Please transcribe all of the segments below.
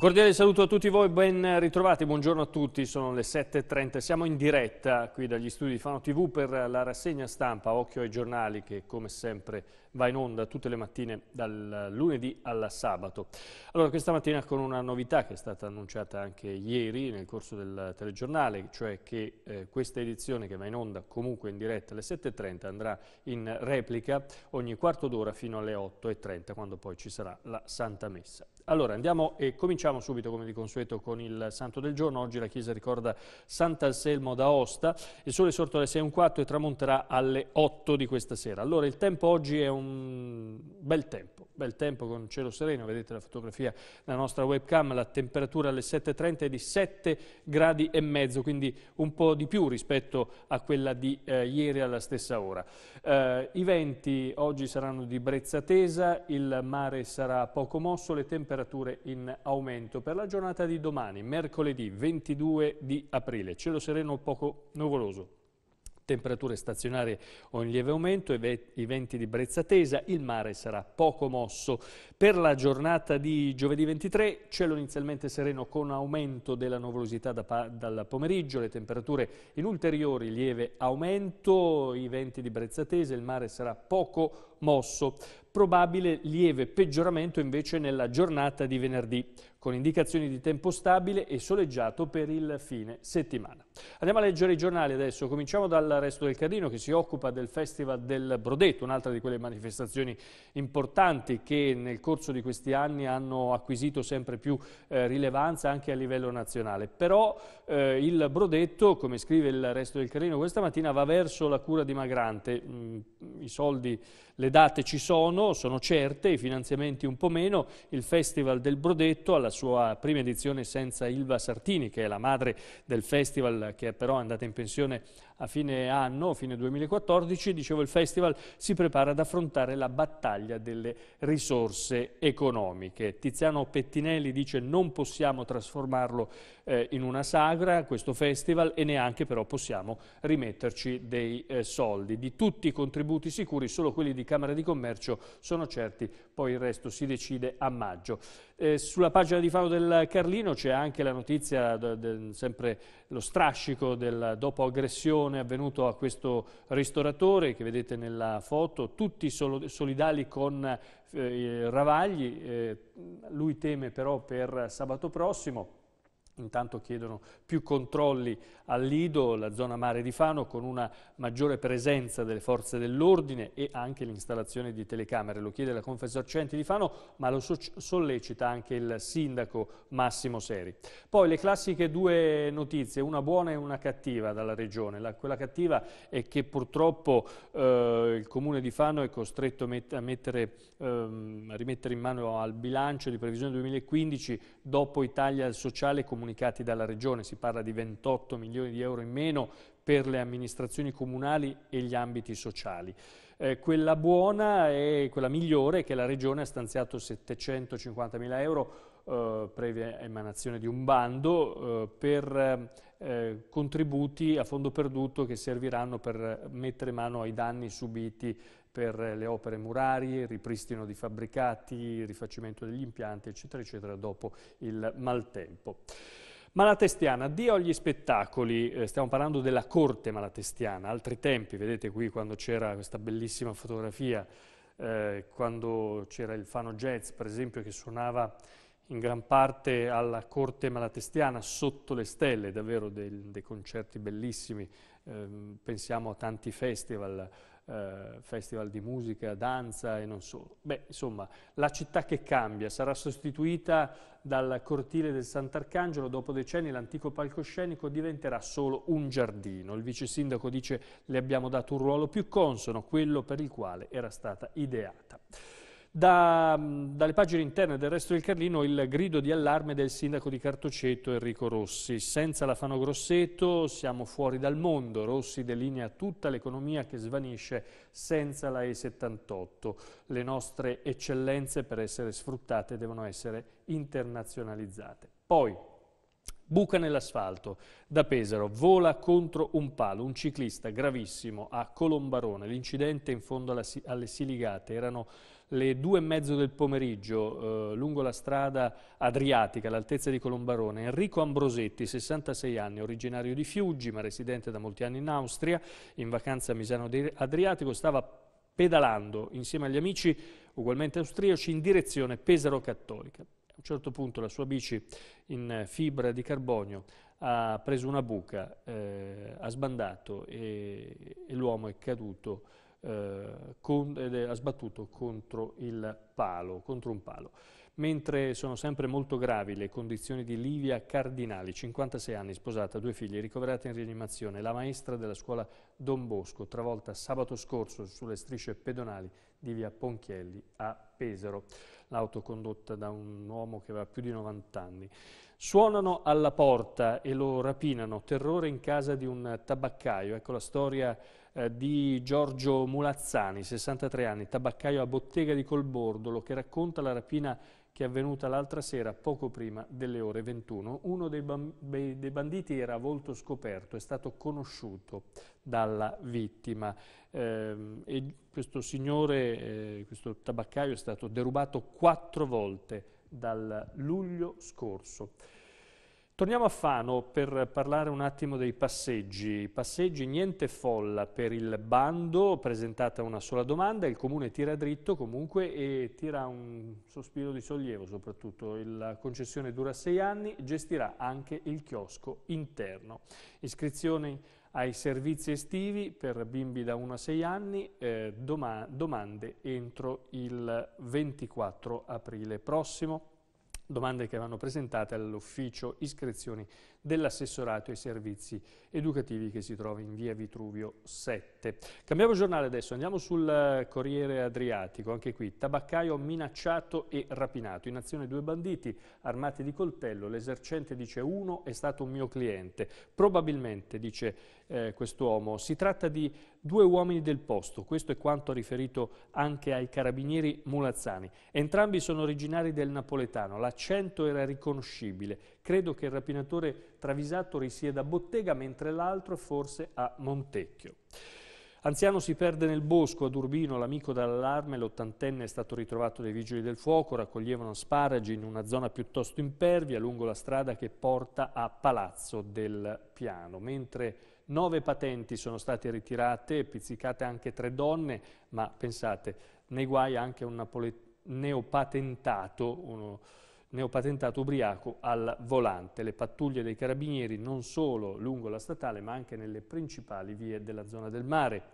Un cordiale saluto a tutti voi, ben ritrovati, buongiorno a tutti, sono le 7.30, siamo in diretta qui dagli studi di Fano TV per la rassegna stampa Occhio ai giornali che come sempre va in onda tutte le mattine dal lunedì al sabato. Allora questa mattina con una novità che è stata annunciata anche ieri nel corso del telegiornale, cioè che eh, questa edizione che va in onda comunque in diretta alle 7.30 andrà in replica ogni quarto d'ora fino alle 8.30 quando poi ci sarà la Santa Messa. Allora andiamo e cominciamo subito come di consueto con il santo del giorno. Oggi la Chiesa ricorda Sant'Anselmo d'Aosta. Il sole è sorto alle 6.15 e tramonterà alle 8 di questa sera. Allora il tempo oggi è un bel tempo, bel tempo con cielo sereno. Vedete la fotografia della nostra webcam. La temperatura alle 7.30 è di 7 gradi e mezzo, quindi un po' di più rispetto a quella di eh, ieri alla stessa ora. Eh, I venti oggi saranno di brezza tesa, il mare sarà poco mosso, le temperature temperature in aumento per la giornata di domani, mercoledì 22 di aprile. Cielo sereno poco nuvoloso, temperature stazionarie o in lieve aumento, i venti di brezza tesa, il mare sarà poco mosso. Per la giornata di giovedì 23, cielo inizialmente sereno con aumento della nuvolosità da, dal pomeriggio, le temperature in ulteriori lieve aumento, i venti di brezza tesa, il mare sarà poco mosso mosso. Probabile lieve peggioramento invece nella giornata di venerdì, con indicazioni di tempo stabile e soleggiato per il fine settimana. Andiamo a leggere i giornali adesso. Cominciamo dal Resto del Carlino che si occupa del Festival del Brodetto, un'altra di quelle manifestazioni importanti che nel corso di questi anni hanno acquisito sempre più eh, rilevanza anche a livello nazionale. Però eh, il Brodetto, come scrive il Resto del Carlino questa mattina, va verso la cura dimagrante. Mm, I soldi, le le date ci sono, sono certe, i finanziamenti un po' meno, il Festival del Brodetto alla sua prima edizione senza Ilva Sartini, che è la madre del festival che però è andata in pensione a fine anno, fine 2014, dicevo il festival si prepara ad affrontare la battaglia delle risorse economiche. Tiziano Pettinelli dice non possiamo trasformarlo eh, in una sagra, questo festival, e neanche però possiamo rimetterci dei eh, soldi. Di tutti i contributi sicuri, solo quelli di Camera di Commercio sono certi, poi il resto si decide a maggio. Eh, sulla pagina di Fano del Carlino c'è anche la notizia, sempre lo strascico del dopo aggressione donazione è avvenuta a questo ristoratore che vedete nella foto, tutti solidali con eh, Ravagli, eh, lui teme però per sabato prossimo. Intanto chiedono più controlli al Lido, la zona mare di Fano, con una maggiore presenza delle forze dell'ordine e anche l'installazione di telecamere. Lo chiede la Confesercenti di Fano, ma lo sollecita anche il sindaco Massimo Seri. Poi le classiche due notizie, una buona e una cattiva dalla regione. La, quella cattiva è che purtroppo eh, il comune di Fano è costretto met a, mettere, ehm, a rimettere in mano al bilancio di previsione 2015 dopo Italia al sociale comunitario comunicati dalla Regione, si parla di 28 milioni di euro in meno per le amministrazioni comunali e gli ambiti sociali. Eh, quella buona e quella migliore è che la Regione ha stanziato 750 mila euro eh, previa emanazione di un bando eh, per eh, contributi a fondo perduto che serviranno per mettere mano ai danni subiti per le opere murarie, ripristino di fabbricati, rifacimento degli impianti, eccetera, eccetera, dopo il maltempo. Malatestiana, addio agli spettacoli, eh, stiamo parlando della corte malatestiana, altri tempi, vedete qui quando c'era questa bellissima fotografia, eh, quando c'era il Fano Jazz per esempio che suonava in gran parte alla corte malatestiana, sotto le stelle, davvero dei, dei concerti bellissimi, eh, pensiamo a tanti festival eh, festival di musica, danza e non solo. Beh, insomma, la città che cambia sarà sostituita dal cortile del Sant'Arcangelo, dopo decenni l'antico palcoscenico diventerà solo un giardino. Il vice sindaco dice le abbiamo dato un ruolo più consono, quello per il quale era stata ideata. Da, dalle pagine interne del resto del Carlino il grido di allarme del sindaco di Cartoceto Enrico Rossi. Senza la Fano Grosseto siamo fuori dal mondo. Rossi delinea tutta l'economia che svanisce senza la E78. Le nostre eccellenze per essere sfruttate devono essere internazionalizzate. Poi Buca nell'asfalto, da Pesaro, vola contro un palo, un ciclista gravissimo a Colombarone. L'incidente in fondo alle Siligate erano le due e mezzo del pomeriggio eh, lungo la strada Adriatica all'altezza di Colombarone Enrico Ambrosetti, 66 anni, originario di Fiuggi ma residente da molti anni in Austria, in vacanza a Misano Adriatico, stava pedalando insieme agli amici ugualmente austriaci in direzione Pesaro Cattolica. A un certo punto la sua bici in fibra di carbonio ha preso una buca, eh, ha sbandato e, e l'uomo è caduto eh, con, eh, ha sbattuto contro, il palo, contro un palo. Mentre sono sempre molto gravi le condizioni di Livia Cardinali, 56 anni, sposata, due figli, ricoverata in rianimazione, la maestra della scuola Don Bosco, travolta sabato scorso sulle strisce pedonali di via Ponchielli a Pesaro, l'auto condotta da un uomo che aveva più di 90 anni. Suonano alla porta e lo rapinano, terrore in casa di un tabaccaio, ecco la storia eh, di Giorgio Mulazzani, 63 anni, tabaccaio a bottega di Colbordolo, che racconta la rapina che è avvenuta l'altra sera poco prima delle ore 21. Uno dei, dei banditi era a volto scoperto, è stato conosciuto dalla vittima. Ehm, e questo signore, eh, questo tabaccaio è stato derubato quattro volte dal luglio scorso. Torniamo a Fano per parlare un attimo dei passeggi. Passeggi niente folla per il bando, presentata una sola domanda, il comune tira dritto comunque e tira un sospiro di sollievo soprattutto. La concessione dura sei anni, gestirà anche il chiosco interno. Iscrizioni ai servizi estivi per bimbi da 1 a 6 anni, eh, doma domande entro il 24 aprile prossimo. Domande che vanno presentate all'ufficio iscrizioni dell'assessorato ai servizi educativi che si trova in via Vitruvio 7. Cambiamo giornale adesso, andiamo sul Corriere Adriatico, anche qui tabaccaio minacciato e rapinato, in azione due banditi armati di coltello, l'esercente dice uno è stato un mio cliente, probabilmente dice eh, quest'uomo. Si tratta di due uomini del posto, questo è quanto riferito anche ai carabinieri Mulazzani. Entrambi sono originari del napoletano, l'accento era riconoscibile. Credo che il rapinatore travisato risieda a Bottega, mentre l'altro forse a Montecchio. Anziano si perde nel bosco ad Urbino, l'amico dall'allarme, l'ottantenne è stato ritrovato dai vigili del fuoco, raccoglievano sparagi in una zona piuttosto impervia lungo la strada che porta a Palazzo del Piano, mentre Nove patenti sono state ritirate, pizzicate anche tre donne, ma pensate, nei guai anche un neopatentato, uno neopatentato ubriaco al volante. Le pattuglie dei carabinieri non solo lungo la statale ma anche nelle principali vie della zona del mare.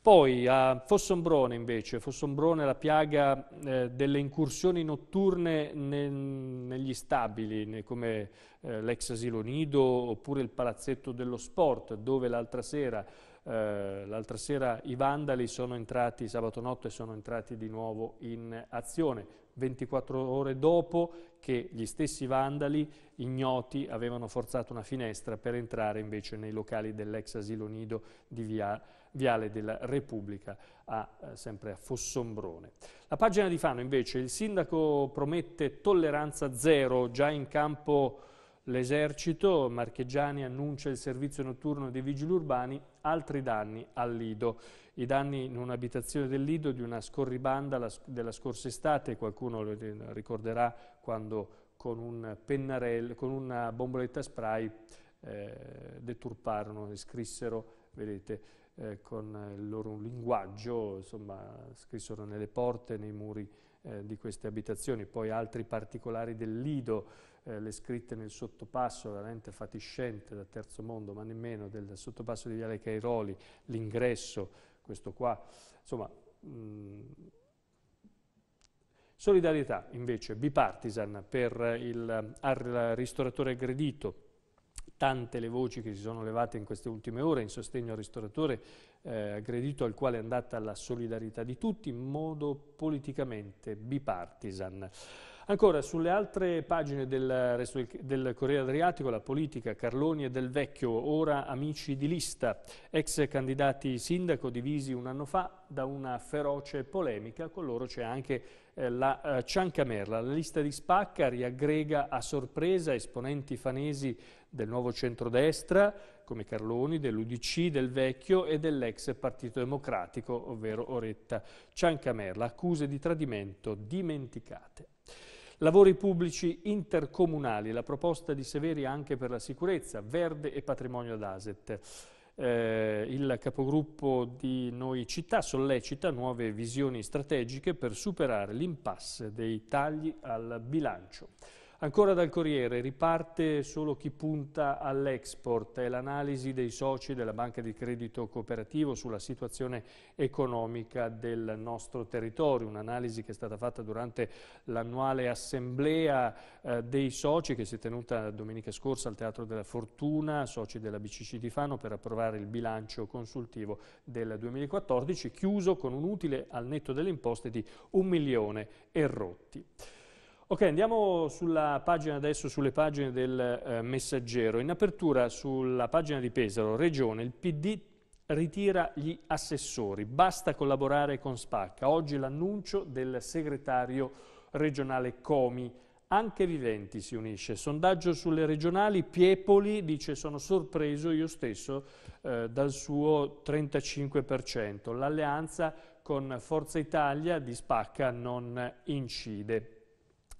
Poi a Fossombrone invece, Fossombrone è la piaga eh, delle incursioni notturne nel, negli stabili, ne, come eh, l'ex asilo nido oppure il palazzetto dello sport, dove l'altra sera, eh, sera i vandali sono entrati, sabato notte sono entrati di nuovo in azione. 24 ore dopo che gli stessi vandali ignoti avevano forzato una finestra per entrare invece nei locali dell'ex asilo nido di via, Viale della Repubblica, a, eh, sempre a Fossombrone. La pagina di Fano invece, il sindaco promette tolleranza zero già in campo L'esercito marcheggiani annuncia il servizio notturno dei vigili urbani, altri danni al Lido. I danni in un'abitazione del Lido di una scorribanda della scorsa estate, qualcuno lo ricorderà quando con, un con una bomboletta spray eh, deturparono, scrissero, vedete, eh, con il loro linguaggio, insomma, scrissero nelle porte, nei muri eh, di queste abitazioni. Poi altri particolari del Lido, eh, le scritte nel sottopasso veramente fatiscente da Terzo Mondo, ma nemmeno del sottopasso di Viale Cairoli, l'ingresso, questo qua, insomma... Mh, mm, solidarietà invece bipartisan per il, al ristoratore aggredito, tante le voci che si sono levate in queste ultime ore in sostegno al ristoratore eh, aggredito al quale è andata la solidarietà di tutti in modo politicamente bipartisan. Ancora, sulle altre pagine del, del, Corriere Adriatico, la politica, Carloni e Del Vecchio, ora amici di lista, ex candidati sindaco divisi un anno fa da una feroce polemica, con loro c'è anche eh, la eh, Ciancamerla. La lista di Spacca riaggrega a sorpresa esponenti fanesi del nuovo centrodestra, come Carloni, dell'Udc, del Vecchio e dell'ex Partito Democratico, ovvero Oretta Ciancamerla, accuse di tradimento dimenticate. Lavori pubblici intercomunali, la proposta di Severi anche per la sicurezza, verde e patrimonio d'Aset. Eh, il capogruppo di Noi Città sollecita nuove visioni strategiche per superare l'impasse dei tagli al bilancio. Ancora dal Corriere, riparte solo chi punta all'export, è l'analisi dei soci della Banca di Credito Cooperativo sulla situazione economica del nostro territorio, un'analisi che è stata fatta durante l'annuale assemblea eh, dei soci che si è tenuta domenica scorsa al Teatro della Fortuna, soci della BCC di Fano per approvare il bilancio consultivo del 2014, chiuso con un utile al netto delle imposte di un milione e rotti. Ok, andiamo sulla pagina adesso, sulle pagine del eh, messaggero. In apertura sulla pagina di Pesaro, Regione, il PD ritira gli assessori, basta collaborare con Spacca. Oggi l'annuncio del segretario regionale Comi. Anche Viventi si unisce. Sondaggio sulle regionali, Piepoli dice sono sorpreso io stesso eh, dal suo 35%. L'alleanza con Forza Italia di Spacca non incide.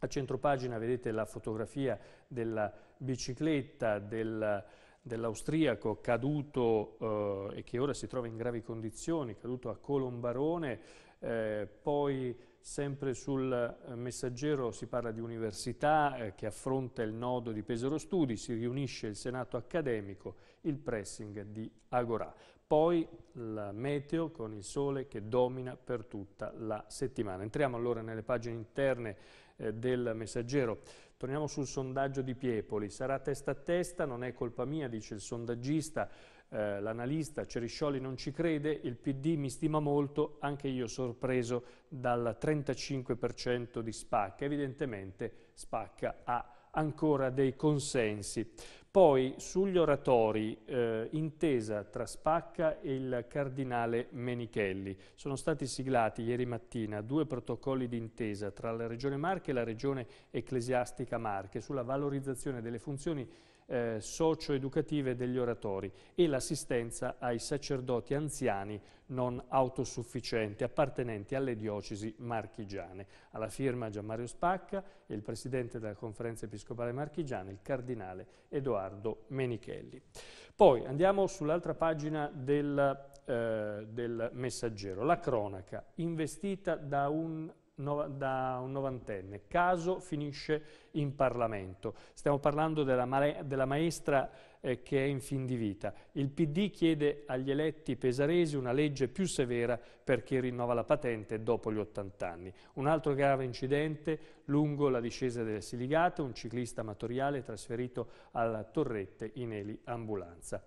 A centro pagina vedete la fotografia della bicicletta del, dell'austriaco caduto eh, e che ora si trova in gravi condizioni, caduto a Colombarone, eh, poi sempre sul eh, messaggero si parla di università eh, che affronta il nodo di Pesaro Studi, si riunisce il senato accademico, il pressing di Agorà poi il meteo con il sole che domina per tutta la settimana. Entriamo allora nelle pagine interne eh, del messaggero. Torniamo sul sondaggio di Piepoli. Sarà testa a testa, non è colpa mia, dice il sondaggista. Eh, l'analista Ceriscioli non ci crede, il PD mi stima molto, anche io sorpreso dal 35% di Spacca. Evidentemente Spacca ha ancora dei consensi poi sugli oratori eh, intesa tra Spacca e il cardinale Menichelli. Sono stati siglati ieri mattina due protocolli d'intesa tra la Regione Marche e la Regione Ecclesiastica Marche sulla valorizzazione delle funzioni eh, socio-educative degli oratori e l'assistenza ai sacerdoti anziani non autosufficienti appartenenti alle diocesi marchigiane. Alla firma Gianmario Spacca e il presidente della conferenza episcopale marchigiana, il cardinale Edoardo Menichelli. Poi andiamo sull'altra pagina del, eh, del messaggero, la cronaca investita da un da un novantenne. Caso finisce in Parlamento. Stiamo parlando della, ma della maestra eh, che è in fin di vita. Il PD chiede agli eletti pesaresi una legge più severa per chi rinnova la patente dopo gli 80 anni. Un altro grave incidente lungo la discesa delle Siligate, un ciclista amatoriale trasferito alla Torrette in eliambulanza.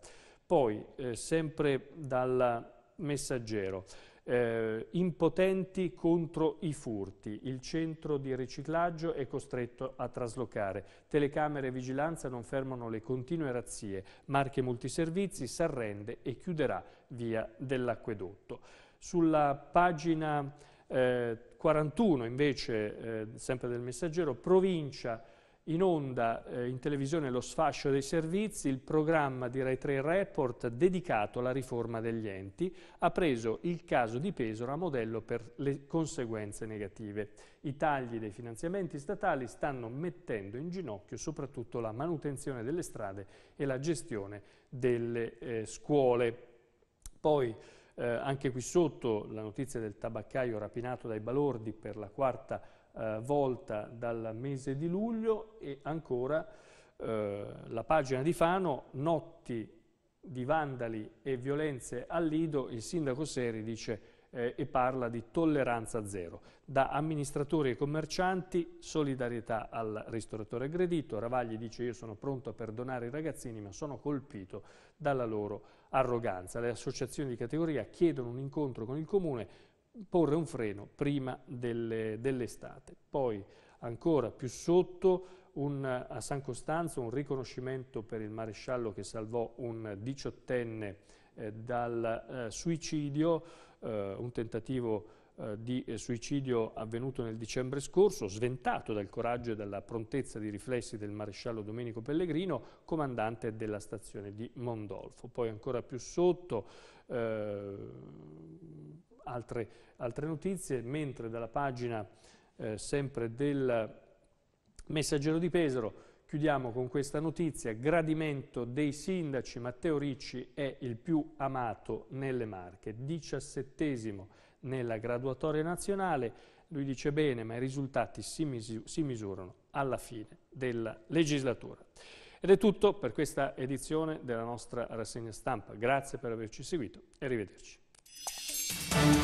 Poi, eh, sempre dal messaggero, eh, impotenti contro i furti. Il centro di riciclaggio è costretto a traslocare. Telecamere e vigilanza non fermano le continue razzie. Marche Multiservizi s'arrende e chiuderà via dell'acquedotto. Sulla pagina eh, 41 invece, eh, sempre del messaggero, provincia in onda eh, in televisione lo sfascio dei servizi, il programma di Rai 3 Report dedicato alla riforma degli enti ha preso il caso di Pesaro a modello per le conseguenze negative. I tagli dei finanziamenti statali stanno mettendo in ginocchio soprattutto la manutenzione delle strade e la gestione delle eh, scuole. Poi eh, anche qui sotto la notizia del tabaccaio rapinato dai balordi per la quarta eh, volta dal mese di luglio e ancora eh, la pagina di Fano, notti di vandali e violenze al Lido, il sindaco Seri dice eh, e parla di tolleranza zero. Da amministratori e commercianti, solidarietà al ristoratore aggredito, Ravagli dice io sono pronto a perdonare i ragazzini ma sono colpito dalla loro arroganza. Le associazioni di categoria chiedono un incontro con il comune porre un freno prima delle, dell'estate. Poi ancora più sotto un, a San Costanzo un riconoscimento per il maresciallo che salvò un diciottenne eh, dal eh, suicidio, eh, un tentativo eh, di eh, suicidio avvenuto nel dicembre scorso, sventato dal coraggio e dalla prontezza di riflessi del maresciallo Domenico Pellegrino, comandante della stazione di Mondolfo. Poi ancora più sotto eh, altre, altre, notizie, mentre dalla pagina eh, sempre del Messaggero di Pesaro chiudiamo con questa notizia, gradimento dei sindaci, Matteo Ricci è il più amato nelle Marche, diciassettesimo nella graduatoria nazionale, lui dice bene ma i risultati si, misu si misurano alla fine della legislatura. Ed è tutto per questa edizione della nostra rassegna stampa. Grazie per averci seguito e arrivederci. Peace.